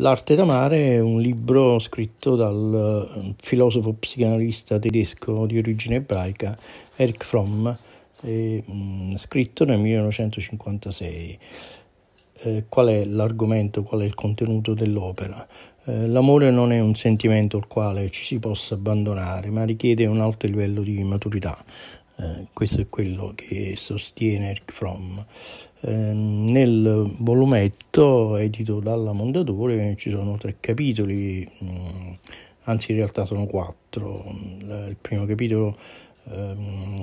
L'arte d'amare è un libro scritto dal eh, filosofo psicanalista tedesco di origine ebraica Eric Fromm, e, mh, mm, scritto nel 1956. Eh, qual è l'argomento, qual è il contenuto dell'opera? Eh, l'amore non è un sentimento al quale ci si possa abbandonare, ma richiede un alto livello di maturità. Eh, questo è quello che sostiene Eric Fromm. Ehm, nel volumetto edito dalla Mondadori ci sono tre capitoli, mm, anzi in realtà sono quattro. Mm, il primo capitolo ehm,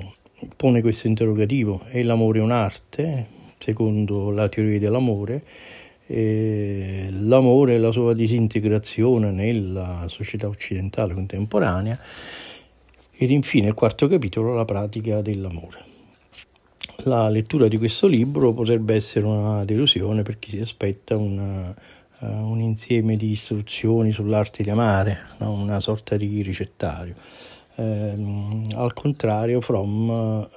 pone questo interrogativo, è l'amore un'arte, secondo la teoria dell'amore, l'amore e la sua disintegrazione nella società occidentale contemporanea ed infine il quarto capitolo, la pratica dell'amore la lettura di questo libro potrebbe essere una delusione per chi si aspetta una, uh, eh, un insieme di istruzioni sull'arte di amare, no? una sorta di ricettario. Eh, al contrario, Fromm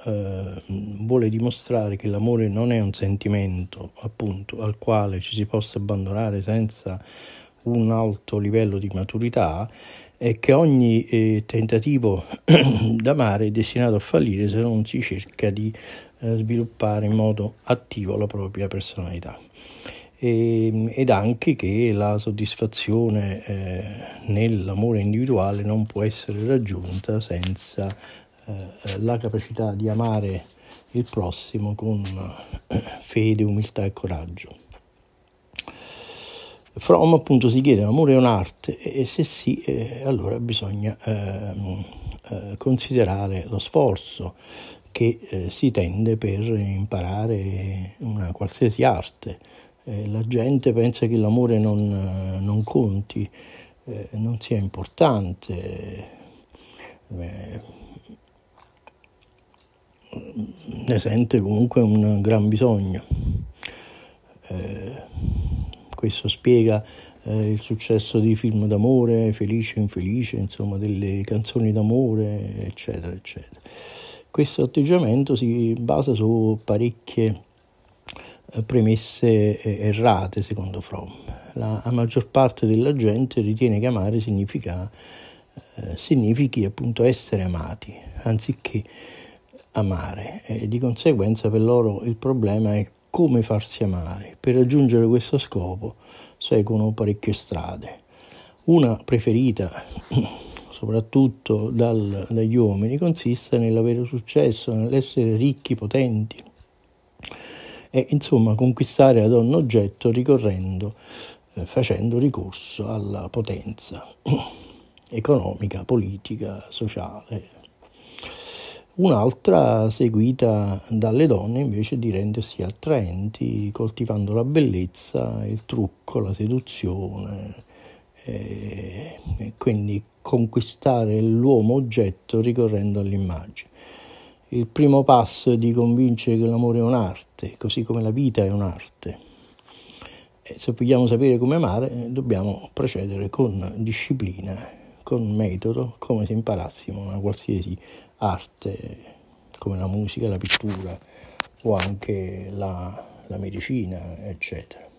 eh, vuole dimostrare che l'amore non è un sentimento appunto al quale ci si possa abbandonare senza un alto livello di maturità e che ogni eh, tentativo d'amare è destinato a fallire se non si cerca di eh, sviluppare in modo attivo la propria personalità. E, ehm, ed anche che la soddisfazione eh, nell'amore individuale non può essere raggiunta senza eh, la capacità di amare il prossimo con eh, fede, umiltà e coraggio. From appunto si chiede l'amore è un'arte e se sì eh, allora bisogna ehm, eh, considerare lo sforzo che eh, si tende per imparare una qualsiasi arte. Eh, la gente pensa che l'amore non, eh, non conti, eh, non sia importante. ne sente comunque un gran bisogno questo spiega eh, il successo di film d'amore, Felice e Infelice, insomma delle canzoni d'amore, eccetera, eccetera. Questo atteggiamento si basa su parecchie eh, premesse eh, errate secondo Fromm. La, la maggior parte della gente ritiene che amare significa, eh, significhi appunto essere amati, anziché amare e di conseguenza per loro il problema è come farsi amare. Per raggiungere questo scopo seguono parecchie strade. Una preferita soprattutto dal, dagli uomini consiste nell'avere successo, nell'essere ricchi, potenti e insomma conquistare ad ogni oggetto ricorrendo, eh, facendo ricorso alla potenza economica, politica, sociale, un'altra seguita dalle donne invece di rendersi attraenti coltivando la bellezza, il trucco, la seduzione eh, e quindi conquistare l'uomo oggetto ricorrendo all'immagine. Il primo passo è di convincere che l'amore è un'arte, così come la vita è un'arte. E se vogliamo sapere come amare dobbiamo procedere con disciplina con metodo come se imparassimo una qualsiasi arte come la musica, la pittura o anche la, la medicina, eccetera.